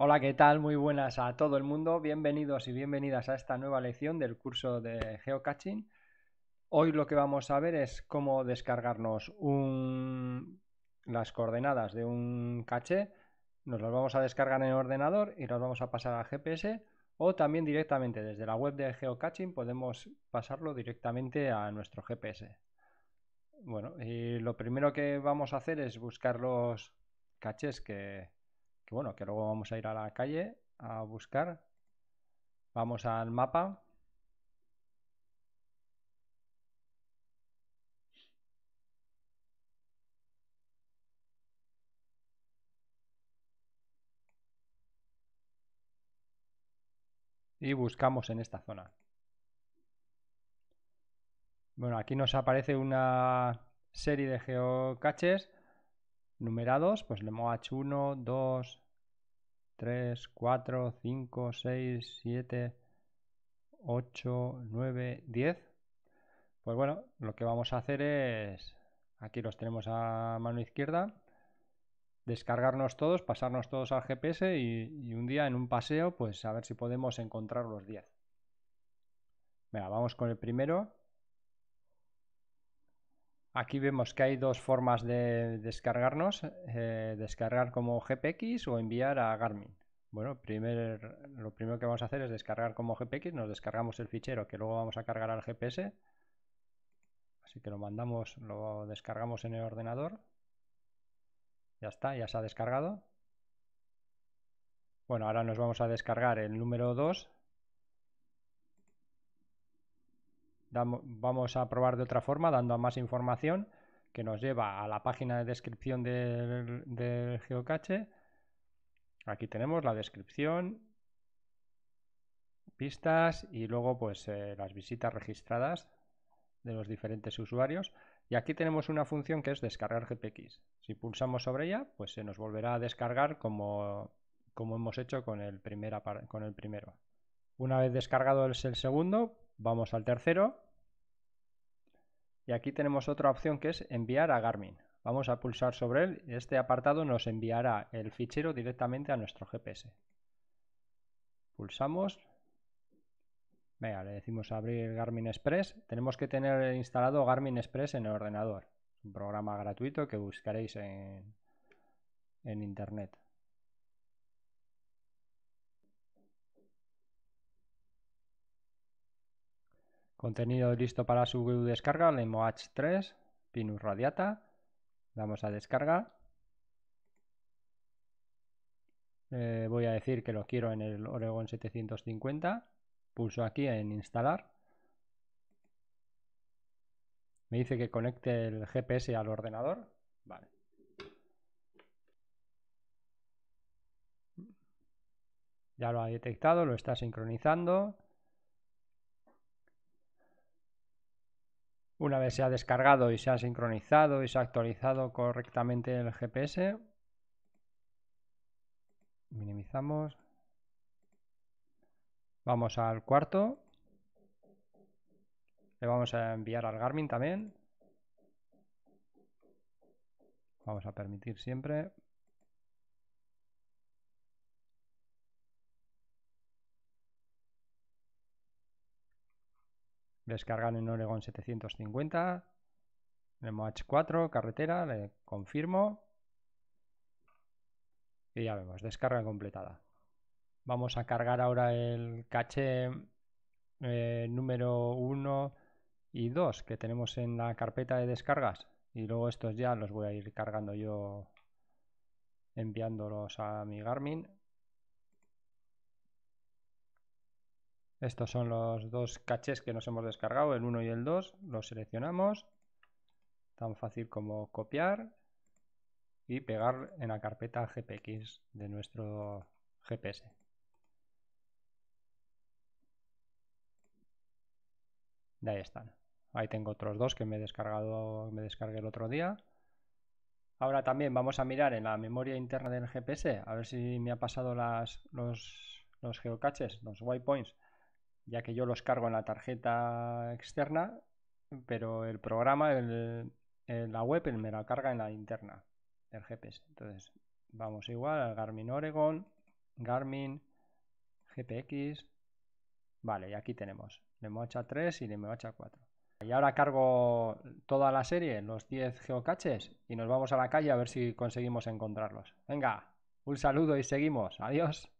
Hola, ¿qué tal? Muy buenas a todo el mundo. Bienvenidos y bienvenidas a esta nueva lección del curso de geocaching. Hoy lo que vamos a ver es cómo descargarnos un... las coordenadas de un caché. Nos las vamos a descargar en el ordenador y las vamos a pasar a GPS o también directamente desde la web de geocaching podemos pasarlo directamente a nuestro GPS. Bueno, y lo primero que vamos a hacer es buscar los cachés que, que bueno, que luego vamos a ir a la calle a buscar. Vamos al mapa. Y buscamos en esta zona. Bueno, aquí nos aparece una serie de geocaches numerados, pues le h 1, 2, 3, 4, 5, 6, 7, 8, 9, 10. Pues bueno, lo que vamos a hacer es, aquí los tenemos a mano izquierda, descargarnos todos, pasarnos todos al GPS y, y un día en un paseo, pues a ver si podemos encontrar los 10. Venga, vamos con el primero. Aquí vemos que hay dos formas de descargarnos, eh, descargar como GPX o enviar a Garmin. Bueno, lo primero que vamos a hacer es descargar como GPX, nos descargamos el fichero que luego vamos a cargar al GPS. Así que lo mandamos, lo descargamos en el ordenador. Ya está, ya se ha descargado. Bueno, ahora nos vamos a descargar el número 2, vamos a probar de otra forma, dando más información que nos lleva a la página de descripción del, geocache. Aquí tenemos la descripción, pistas y luego pues eh, las visitas registradas de los diferentes usuarios. Y aquí tenemos una función que es descargar GPX. Si pulsamos sobre ella, pues se nos volverá a descargar como, como hemos hecho con el, con el primero. Una vez descargado el segundo, vamos al tercero y aquí tenemos otra opción que es enviar a Garmin. Vamos a pulsar sobre él. Este apartado nos enviará el fichero directamente a nuestro GPS. Pulsamos. Venga, le decimos abrir Garmin Express. Tenemos que tener instalado Garmin Express en el ordenador. Un programa gratuito que buscaréis en, en internet. Contenido listo para su descarga, h 3, Pinus radiata. vamos a descargar, eh, voy a decir que lo quiero en el Oregon 750. Pulso aquí en instalar. Me dice que conecte el GPS al ordenador. Vale. Ya lo ha detectado, lo está sincronizando. Una vez se ha descargado y se ha sincronizado y se ha actualizado correctamente el GPS, minimizamos, vamos al cuarto, le vamos a enviar al Garmin también, vamos a permitir siempre, descargan en Oregon 750. El h 4, carretera, le confirmo. Y ya vemos, descarga completada. Vamos a cargar ahora el caché eh, número 1 y 2 que tenemos en la carpeta de descargas. Y luego estos ya los voy a ir cargando yo enviándolos a mi Garmin Estos son los dos caches que nos hemos descargado, el 1 y el 2. Los seleccionamos. Tan fácil como copiar y pegar en la carpeta GPX de nuestro GPS. ahí están. Ahí tengo otros dos que me he descargado, me descargué el otro día. Ahora también vamos a mirar en la memoria interna del GPS, a ver si me ha pasado los, los geocaches, los waypoints ya que yo los cargo en la tarjeta externa, pero el programa, la web, me la carga en la interna el GPS. Entonces, vamos igual al Garmin Oregon, Garmin, GPX. Vale, y aquí tenemos mh 3 y mh 4. Y ahora cargo toda la serie, los 10 geocaches, y nos vamos a la calle a ver si conseguimos encontrarlos. Venga, un saludo y seguimos. Adiós.